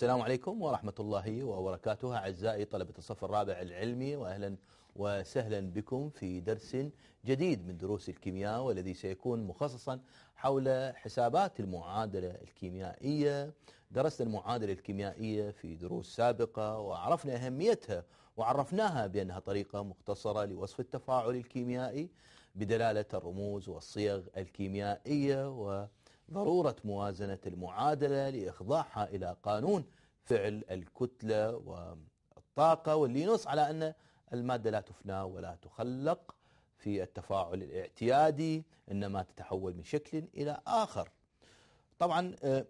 السلام عليكم ورحمة الله وبركاته أعزائي طلبة الصف الرابع العلمي وأهلا وسهلا بكم في درس جديد من دروس الكيمياء والذي سيكون مخصصا حول حسابات المعادلة الكيميائية درسنا المعادلة الكيميائية في دروس سابقة وعرفنا أهميتها وعرفناها بأنها طريقة مختصرة لوصف التفاعل الكيميائي بدلالة الرموز والصيغ الكيميائية و ضرورة موازنة المعادلة لإخضاعها إلى قانون فعل الكتلة والطاقة واللي ينص على أن المادة لا تفنى ولا تخلق في التفاعل الاعتيادي إنما تتحول من شكل إلى آخر طبعا آه،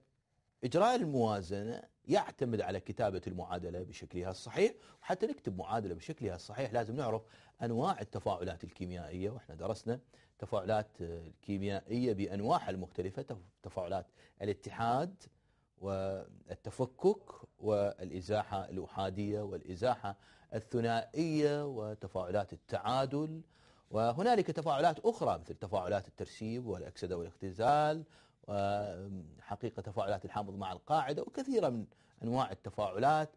إجراء الموازنة يعتمد على كتابة المعادلة بشكلها الصحيح وحتى نكتب معادلة بشكلها الصحيح لازم نعرف أنواع التفاعلات الكيميائية وإحنا درسنا تفاعلات الكيميائية بأنواعها المختلفة تفاعلات الاتحاد والتفكك والإزاحة الأحادية والإزاحة الثنائية وتفاعلات التعادل وهنالك تفاعلات أخرى مثل تفاعلات الترسيب والأكسدة والاختزال وحقيقة تفاعلات الحامض مع القاعدة وكثيرة من أنواع التفاعلات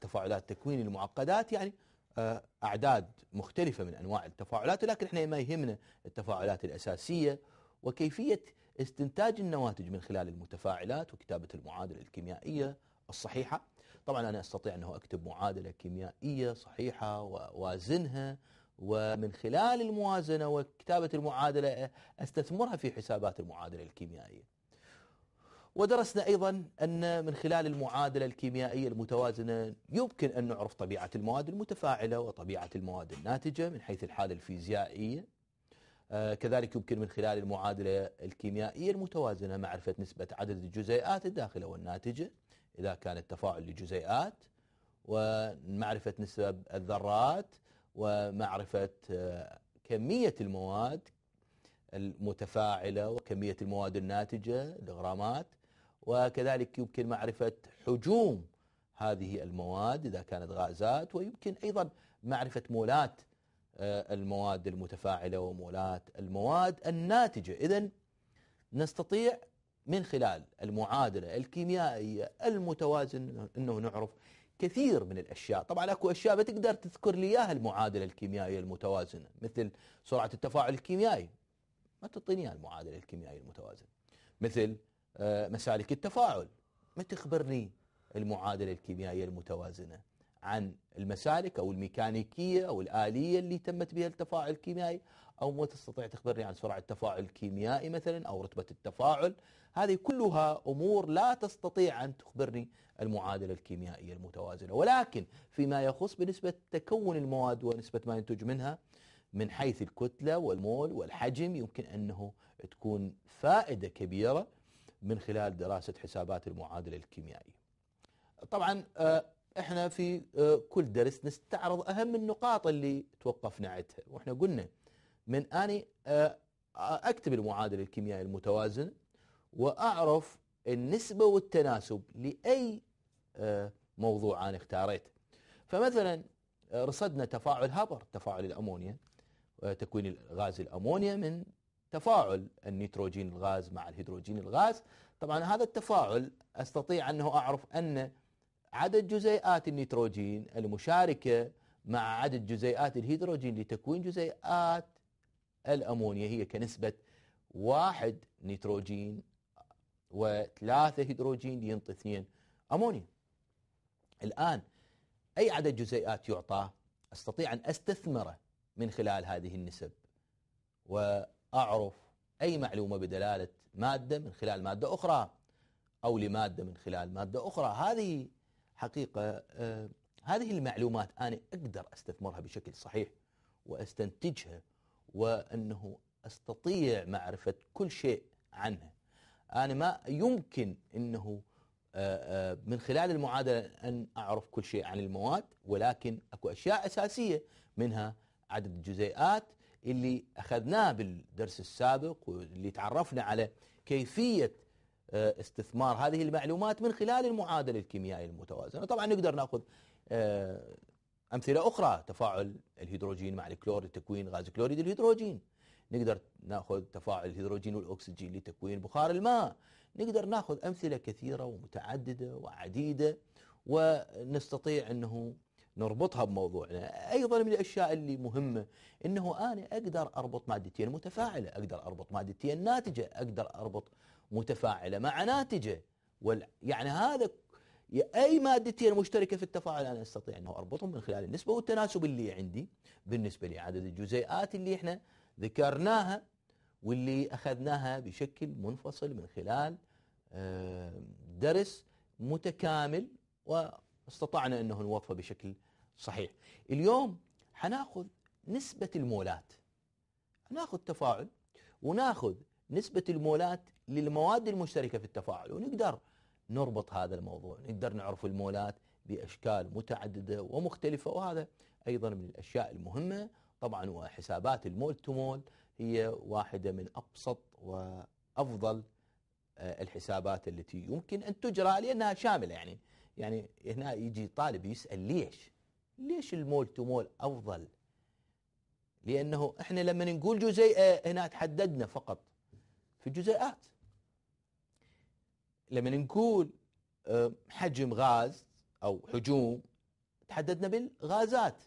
تفاعلات تكوين المعقدات يعني آه، أعداد مختلفة من أنواع التفاعلات ولكن إحنا ما يهمنا التفاعلات الأساسية وكيفية استنتاج النواتج من خلال المتفاعلات وكتابة المعادلة الكيميائية الصحيحة طبعا أنا أستطيع أنه أكتب معادلة كيميائية صحيحة وأوازنها ومن خلال الموازنة وكتابة المعادلة أستثمرها في حسابات المعادلة الكيميائية ودرسنا أيضا أن من خلال المعادلة الكيميائية المتوازنة يمكن أن نعرف طبيعة المواد المتفاعلة وطبيعة المواد الناتجة من حيث الحالة الفيزيائية آه، كذلك يمكن من خلال المعادلة الكيميائية المتوازنة معرفة نسبة عدد الجزيئات الداخلة والناتجة إذا كان التفاعل لجزيئات ومعرفة نسب الذرات ومعرفة آه، كمية المواد المتفاعلة وكمية المواد الناتجة الغرامات وكذلك يمكن معرفة حجوم هذه المواد إذا كانت غازات ويمكن أيضا معرفة مولات آه، المواد المتفاعلة ومولات المواد الناتجة إذا نستطيع من خلال المعادلة الكيميائية المتوازن أنه نعرف كثير من الأشياء طبعا أكو أشياء بتقدر تذكر لي إياها المعادلة الكيميائية المتوازنة مثل سرعة التفاعل الكيميائي ما تعطيني المعادلة الكيميائية المتوازنة مثل آه، مسالك التفاعل ما تخبرني المعادلة الكيميائية المتوازنة عن المسالك أو الميكانيكية أو الآلية اللي تمت بها التفاعل الكيميائي أو ما تستطيع تخبرني عن سرعة التفاعل الكيميائي مثلا أو رتبة التفاعل هذه كلها أمور لا تستطيع أن تخبرني المعادلة الكيميائية المتوازنة ولكن فيما يخص بنسبة تكون المواد ونسبة ما ينتج منها من حيث الكتلة والمول والحجم يمكن أنه تكون فائدة كبيرة من خلال دراسة حسابات المعادلة الكيميائية طبعا آه، احنا في آه، كل درس نستعرض أهم النقاط اللي توقفنا عندها واحنا قلنا من أني آه، أكتب المعادلة الكيميائية المتوازنة وأعرف النسبة والتناسب لأي موضوع أنا اختاريته فمثلا رصدنا تفاعل هابر تفاعل الأمونيا تكوين غاز الأمونيا من تفاعل النيتروجين الغاز مع الهيدروجين الغاز طبعا هذا التفاعل أستطيع أنه أعرف أن عدد جزيئات النيتروجين المشاركة مع عدد جزيئات الهيدروجين لتكوين جزيئات الأمونيا هي كنسبة واحد نيتروجين وثلاثة هيدروجين ينطي اثنين أمونيا الآن أي عدد جزيئات يعطى أستطيع أن أستثمره من خلال هذه النسب و أعرف أي معلومة بدلالة مادة من خلال مادة أخرى أو لمادة من خلال مادة أخرى هذه حقيقة آه، هذه المعلومات أنا أقدر أستثمرها بشكل صحيح وأستنتجها وأنه أستطيع معرفة كل شيء عنها أنا ما يمكن أنه آه، آه، من خلال المعادلة أن أعرف كل شيء عن المواد ولكن أكو أشياء أساسية منها عدد الجزيئات اللي أخذناه بالدرس السابق واللي تعرفنا على كيفية آه، استثمار هذه المعلومات من خلال المعادلة الكيميائية المتوازنة طبعا نقدر نأخذ آه، أمثلة أخرى تفاعل الهيدروجين مع الكلور لتكوين غاز كلوريد الهيدروجين نقدر ناخذ تفاعل الهيدروجين والاكسجين لتكوين بخار الماء نقدر ناخذ امثله كثيره ومتعدده وعديده ونستطيع انه نربطها بموضوعنا أيضا من الأشياء اللي مهمة أنه أنا أقدر أربط مادتين متفاعلة أقدر أربط مادتين ناتجة أقدر أربط متفاعلة مع ناتجة وال... يعني هذا أي مادتين مشتركة في التفاعل أنا أستطيع أنه أربطهم من خلال النسبة والتناسب اللي عندي بالنسبة لعدد الجزيئات اللي إحنا ذكرناها واللي أخذناها بشكل منفصل من خلال آه، درس متكامل واستطعنا أنه نوظفه بشكل صحيح اليوم حناخذ نسبة المولات ناخذ تفاعل وناخذ نسبة المولات للمواد المشتركة في التفاعل ونقدر نربط هذا الموضوع نقدر نعرف المولات بأشكال متعددة ومختلفة وهذا أيضا من الأشياء المهمة طبعا وحسابات المول تو مول هي واحدة من أبسط وأفضل آه، الحسابات التي يمكن أن تجرى لأنها شاملة يعني يعني هنا يجي طالب يسأل ليش ليش المول تو مول أفضل لأنه إحنا لما نقول جزيئة هنا تحددنا فقط في الجزيئات لما نقول آه، حجم غاز أو حجوم تحددنا بالغازات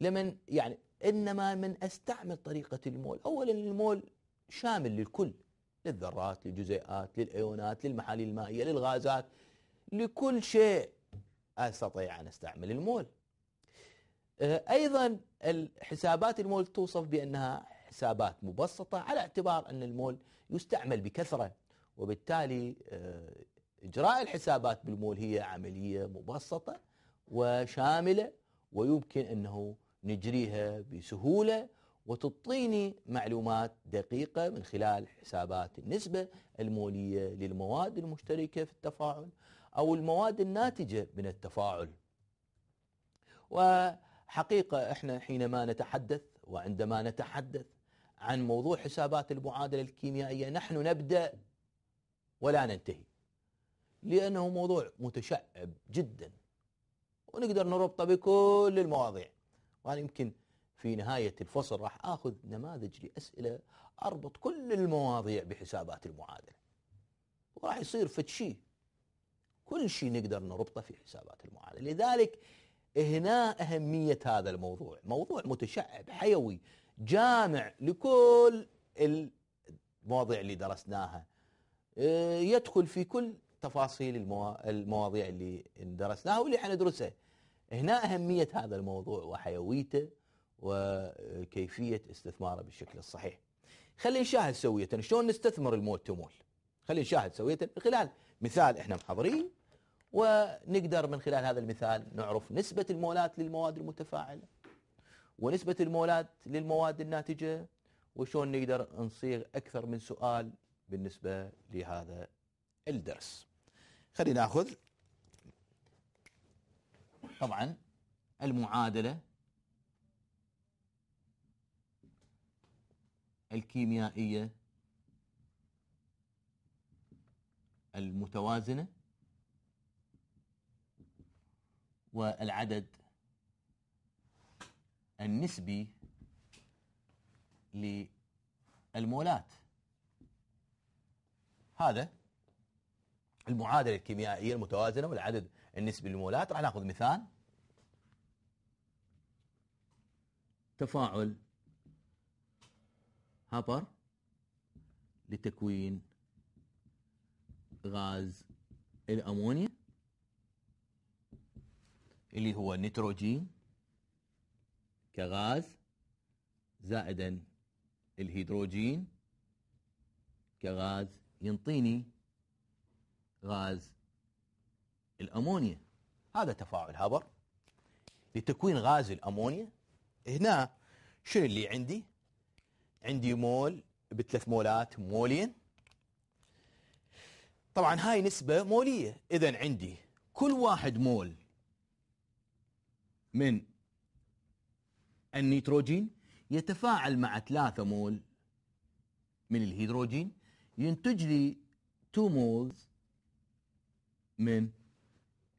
لما يعني إنما من أستعمل طريقة المول أولا المول شامل للكل للذرات للجزيئات للأيونات للمحاليل المائية للغازات لكل شيء أستطيع أن أستعمل المول آه، أيضا الحسابات المول توصف بأنها حسابات مبسطة على اعتبار أن المول يستعمل بكثرة وبالتالي آه، إجراء الحسابات بالمول هي عملية مبسطة وشاملة ويمكن أنه نجريها بسهولة وتعطيني معلومات دقيقة من خلال حسابات النسبة المولية للمواد المشتركة في التفاعل أو المواد الناتجة من التفاعل و حقيقة احنا حينما نتحدث وعندما نتحدث عن موضوع حسابات المعادلة الكيميائية نحن نبدأ ولا ننتهي لأنه موضوع متشعب جدا ونقدر نربطه بكل المواضيع وأنا يمكن في نهاية الفصل راح أخذ نماذج لأسئلة أربط كل المواضيع بحسابات المعادلة وراح يصير فتشي كل شيء نقدر نربطه في حسابات المعادلة لذلك هنا أهمية هذا الموضوع موضوع متشعب حيوي جامع لكل المواضيع اللي درسناها آه، يدخل في كل تفاصيل المواضيع اللي درسناها واللي حندرسها هنا أهمية هذا الموضوع وحيويته وكيفية استثماره بالشكل الصحيح خلي نشاهد سوية شلون نستثمر الموت تمول خلي نشاهد سوية خلال مثال احنا محضرين ونقدر من خلال هذا المثال نعرف نسبة المولات للمواد المتفاعلة ونسبة المولات للمواد الناتجة وشون نقدر نصيغ أكثر من سؤال بالنسبة لهذا الدرس خلينا ناخذ طبعا المعادلة الكيميائية المتوازنة والعدد النسبي للمولات هذا المعادلة الكيميائية المتوازنة والعدد النسبي للمولات راح ناخذ مثال تفاعل هابر لتكوين غاز الأمونيا اللي هو نيتروجين كغاز زائدا الهيدروجين كغاز ينطيني غاز الأمونيا هذا تفاعل هابر لتكوين غاز الأمونيا هنا شنو اللي عندي عندي مول بثلاث مولات مولين طبعا هاي نسبة مولية إذا عندي كل واحد مول من النيتروجين يتفاعل مع 3 مول من الهيدروجين ينتج لي 2 مولز من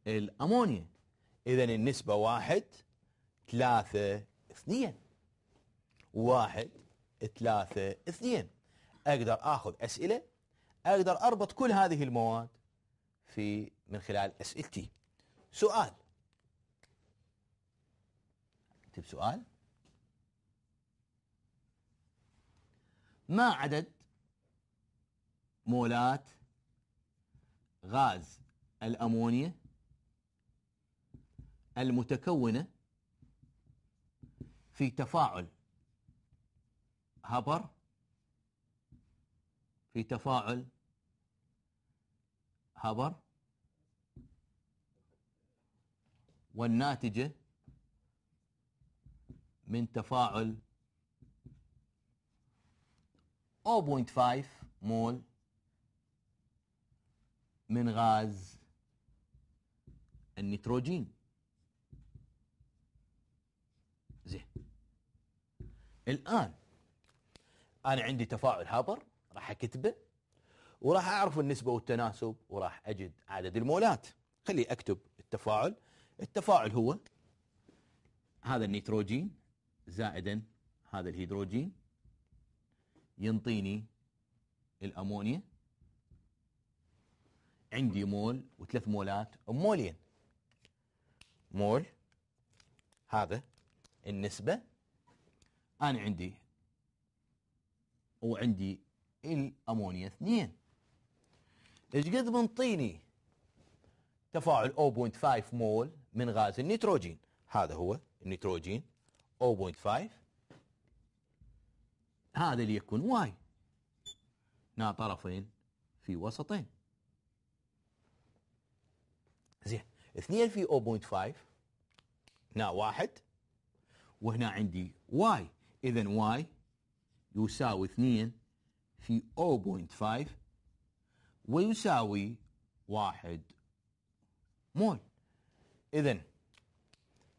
الامونيا اذا النسبه واحد ثلاثة اثنين واحد ثلاثة اثنين اقدر اخذ اسئله اقدر اربط كل هذه المواد في من خلال اسئلتي سؤال اكتب سؤال ما عدد مولات غاز الأمونيا المتكونة في تفاعل هبر في تفاعل هبر والناتجه من تفاعل 0.5 مول من غاز النيتروجين زين الآن أنا عندي تفاعل هابر راح أكتبه وراح أعرف النسبة والتناسب وراح أجد عدد المولات خلي أكتب التفاعل التفاعل هو هذا النيتروجين زائدا هذا الهيدروجين ينطيني الأمونيا عندي مول وثلاث مولات مولين مول هذا النسبة أنا عندي وعندي الأمونيا اثنين ايش قد منطيني تفاعل 0.5 مول من غاز النيتروجين هذا هو النيتروجين 0.5 هذا ليكون واي طرفين في وسطين زين 2 في 0.5 نا واحد وهنا عندي واي اذا واي يساوي 2 في 0.5 ويساوي واحد مول اذا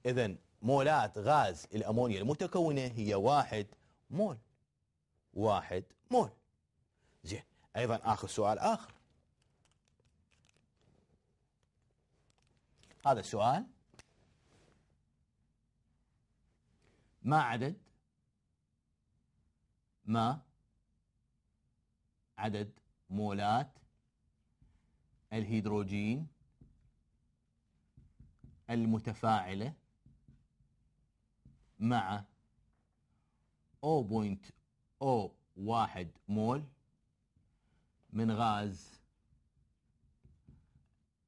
اذا مولات غاز الأمونيا المتكونة هي واحد مول واحد مول زين أيضا آخر سؤال آخر هذا السؤال ما عدد ما عدد مولات الهيدروجين المتفاعله مع 0.01 مول من غاز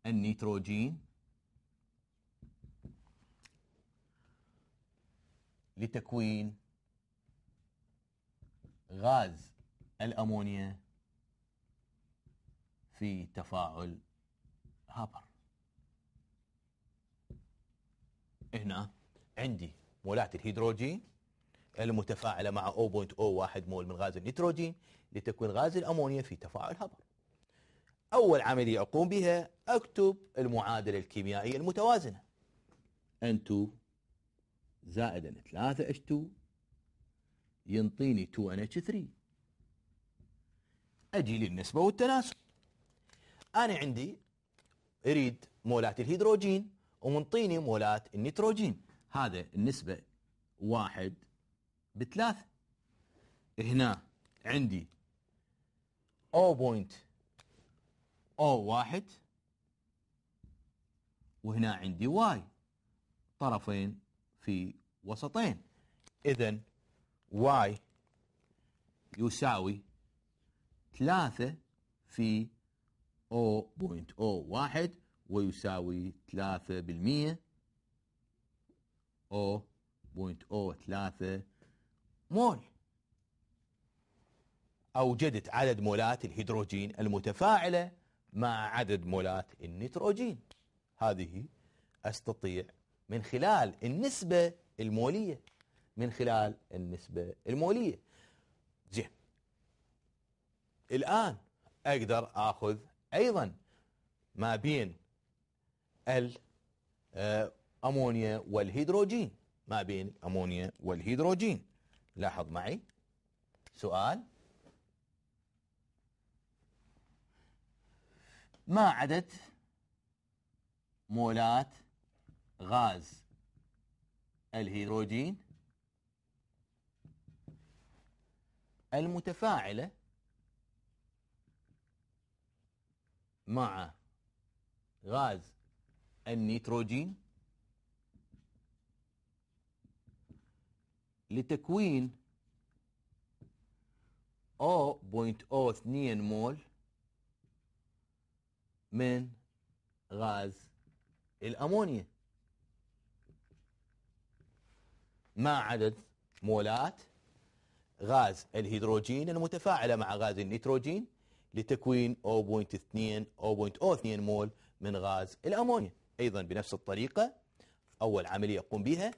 النيتروجين لتكوين غاز الأمونيا في تفاعل هابر هنا عندي مولات الهيدروجين المتفاعلة مع 0.01 مول من غاز النيتروجين لتكوين غاز الأمونيا في تفاعل هبل أول عملية أقوم بها أكتب المعادلة الكيميائية المتوازنة N2 زائد N3H2 ينطيني 2NH3 أجي للنسبة والتناسب أنا عندي أريد مولات الهيدروجين ومنطيني مولات النيتروجين هذا النسبة واحد بثلاثة هنا عندي واحد وهنا عندي واي طرفين في وسطين إذا واي يساوي 3 في واحد ويساوي 3% 0.03 مول أوجدت عدد مولات الهيدروجين المتفاعلة مع عدد مولات النيتروجين هذه أستطيع من خلال النسبة المولية من خلال النسبة المولية زين الآن أقدر أخذ أيضا ما بين ال آه، امونيا والهيدروجين ما بين الامونيا والهيدروجين لاحظ معي سؤال ما عدد مولات غاز الهيدروجين المتفاعلة مع غاز النيتروجين لتكوين 0.02 مول من غاز الأمونيا ما عدد مولات غاز الهيدروجين المتفاعلة مع غاز النيتروجين لتكوين 0.2 0.02 مول من غاز الأمونيا أيضا بنفس الطريقة أول عملية أقوم بها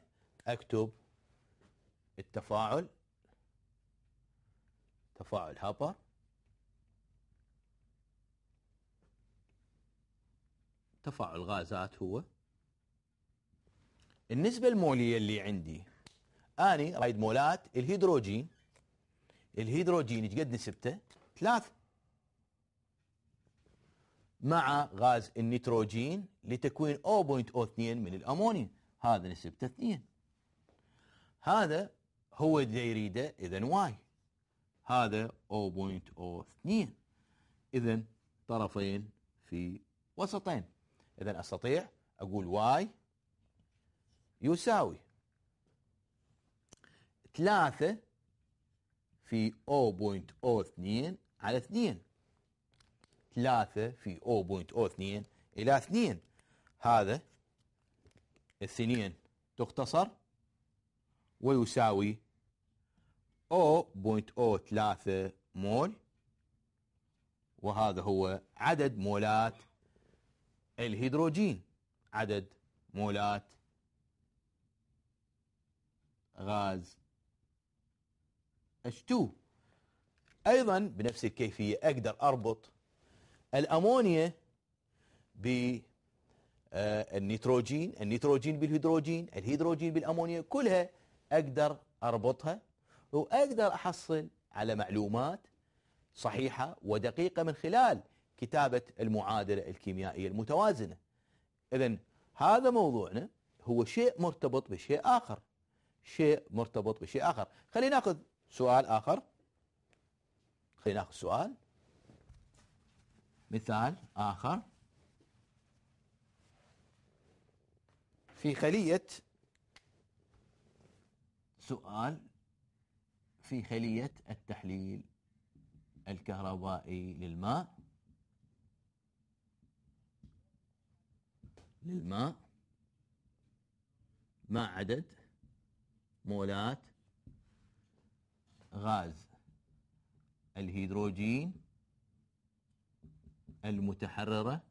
أكتب التفاعل تفاعل هابر تفاعل غازات هو النسبة المولية اللي عندي أنا رايد مولات الهيدروجين الهيدروجين ايش قد نسبته؟ ثلاثة مع غاز النيتروجين لتكوين 0.02 من الأمونيا هذا نسبته اثنين هذا هو اللي يريده اذا واي هذا 0.02 اذا طرفين في وسطين اذا استطيع اقول واي يساوي 3 في 0.02 على 2 3 في 0.02 إلى 2 هذا الثنين تختصر ويساوي 0.03 مول وهذا هو عدد مولات الهيدروجين عدد مولات غاز H2 أيضا بنفس الكيفية أقدر أربط الأمونيا بالنيتروجين آه، النيتروجين بالهيدروجين الهيدروجين بالأمونيا كلها أقدر أربطها وأقدر أحصل على معلومات صحيحة ودقيقة من خلال كتابة المعادلة الكيميائية المتوازنة إذا هذا موضوعنا هو شيء مرتبط بشيء آخر شيء مرتبط بشيء آخر خلينا نأخذ سؤال آخر خلينا نأخذ سؤال مثال آخر في خلية سؤال في خلية التحليل الكهربائي للماء للماء مع عدد مولات غاز الهيدروجين المتحررة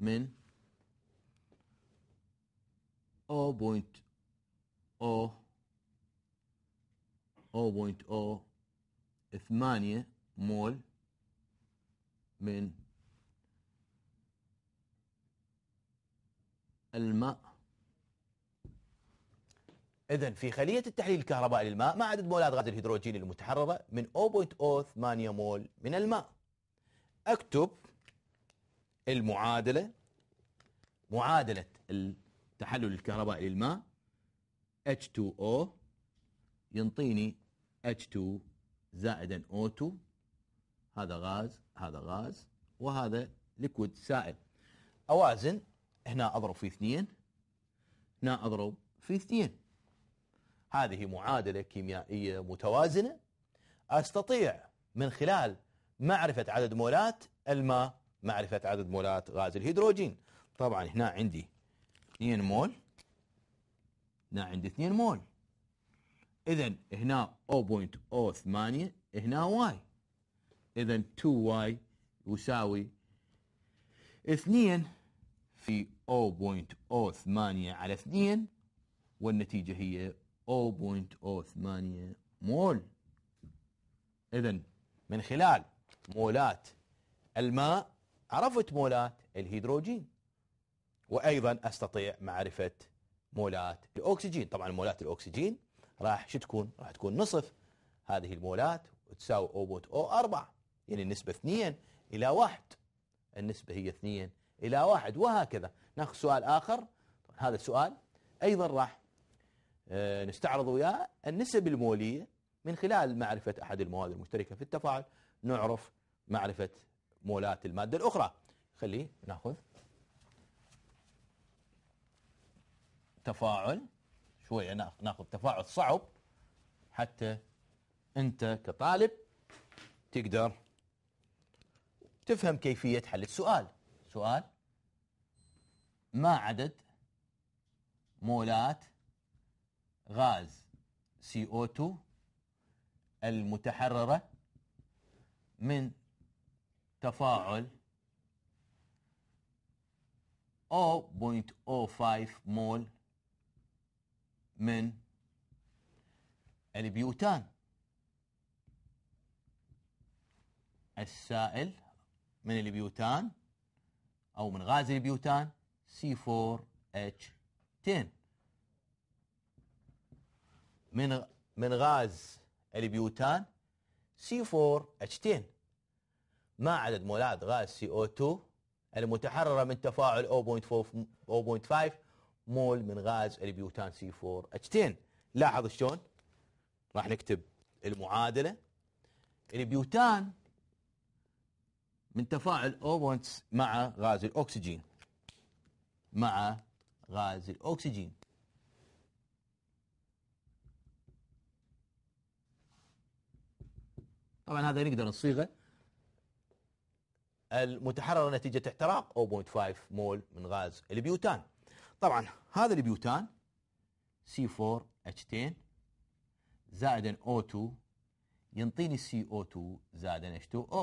من 0.0 0.08 مول من الماء إذا في خلية التحليل الكهربائي للماء ما عدد مولات غاز الهيدروجين المتحررة من 0.08 مول من الماء أكتب المعادلة معادلة التحلل الكهربائي للماء H2O ينطيني H2 زائدا O2 هذا غاز هذا غاز وهذا ليكويد سائل اوازن هنا اضرب في اثنين هنا اضرب في اثنين هذه معادله كيميائيه متوازنه استطيع من خلال معرفه عدد مولات الماء معرفه عدد مولات غاز الهيدروجين طبعا هنا عندي 2 مول هنا عندي 2 مول اذا هنا 0.08 هنا y اذا 2 y يساوي 2 في 0.08 على 2 والنتيجة هي 0.08 مول إذا من خلال مولات الماء عرفت مولات الهيدروجين وأيضا أستطيع معرفة مولات الأكسجين طبعا مولات الأكسجين راح شو تكون راح تكون نصف هذه المولات وتساوي او بوت او 4 يعني النسبة 2 إلى 1 النسبة هي 2 إلى 1 وهكذا ناخذ سؤال آخر هذا السؤال أيضا راح آه، نستعرض وياه النسب المولية من خلال معرفة أحد المواد المشتركة في التفاعل نعرف معرفة مولات المادة الأخرى خلي ناخذ تفاعل شوية ناخذ تفاعل صعب حتى أنت كطالب تقدر تفهم كيفية حل السؤال سؤال ما عدد مولات غاز CO2 المتحررة من تفاعل 0.05 مول من البيوتان السائل من البيوتان أو من غاز البيوتان C4H10 من من غاز البيوتان C4H10 ما عدد مولات غاز CO2 المتحررة من تفاعل 0.5 مول من غاز البيوتان سي 4 اتش 10 لاحظ شلون راح نكتب المعادله البيوتان من تفاعل اوبونتس مع غاز الاكسجين مع غاز الاكسجين طبعا هذا نقدر نصيغه المتحرره نتيجه احتراق 0.5 مول من غاز البيوتان طبعا هذا البيوتان C4H10 زائدا O2 ينطيني CO2 زايد h H2O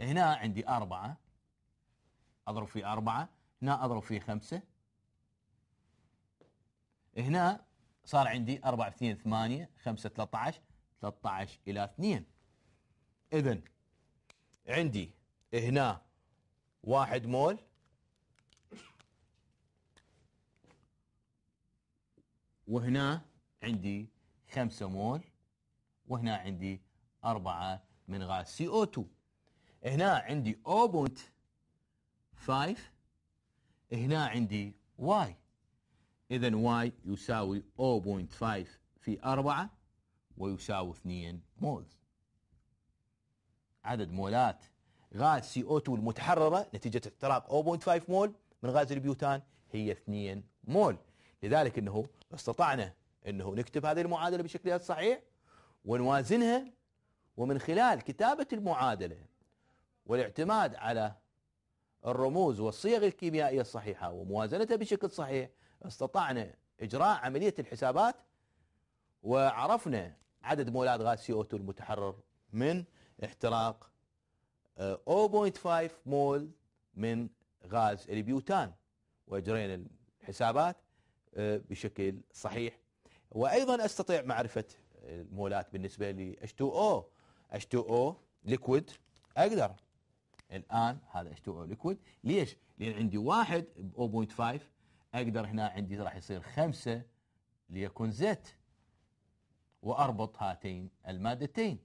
هنا عندي أربعة أضرب في أربعة هنا أضرب في خمسة هنا صار عندي 4 2 8 5 13 13 إلى 2 إذا عندي هنا واحد مول وهنا عندي 5 مول وهنا عندي 4 من غاز سي او 2 هنا عندي 0.5 هنا عندي واي اذا واي يساوي 0.5 في 4 ويساوي 2 مول عدد مولات غاز سي او 2 المتحرره نتيجه احتراق 0.5 مول من غاز البيوتان هي 2 مول لذلك انه استطعنا انه نكتب هذه المعادله بشكلها الصحيح ونوازنها ومن خلال كتابه المعادله والاعتماد على الرموز والصيغ الكيميائيه الصحيحه وموازنتها بشكل صحيح استطعنا اجراء عمليه الحسابات وعرفنا عدد مولات غاز CO2 المتحرر من احتراق 0.5 آه، مول من غاز البيوتان واجرينا الحسابات بشكل صحيح وايضا استطيع معرفه المولات بالنسبه ل H2O H2O ليكويد اقدر الان هذا H2O ليكويد ليش؟ لان عندي واحد ب 0.5 اقدر هنا عندي راح يصير خمسه ليكون زيت واربط هاتين المادتين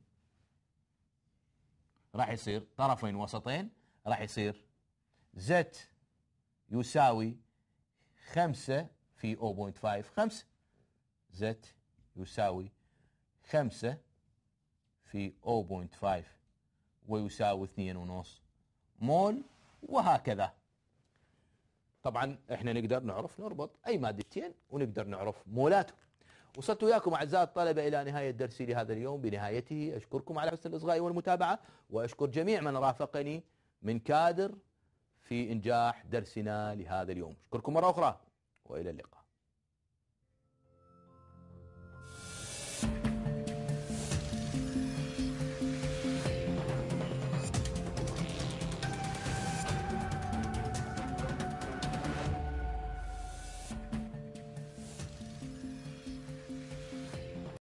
راح يصير طرفين وسطين راح يصير زت يساوي خمسة في 0.5 5 زد يساوي 5 في 0.5 ويساوي 2.5 مول وهكذا طبعا احنا نقدر نعرف نربط اي مادتين ونقدر نعرف مولاتهم وصلت وياكم اعزائي الطلبه الى نهايه درسي لهذا اليوم بنهايته اشكركم على حسن الاصغاء والمتابعه واشكر جميع من رافقني من كادر في انجاح درسنا لهذا اليوم اشكركم مره اخرى والى اللقاء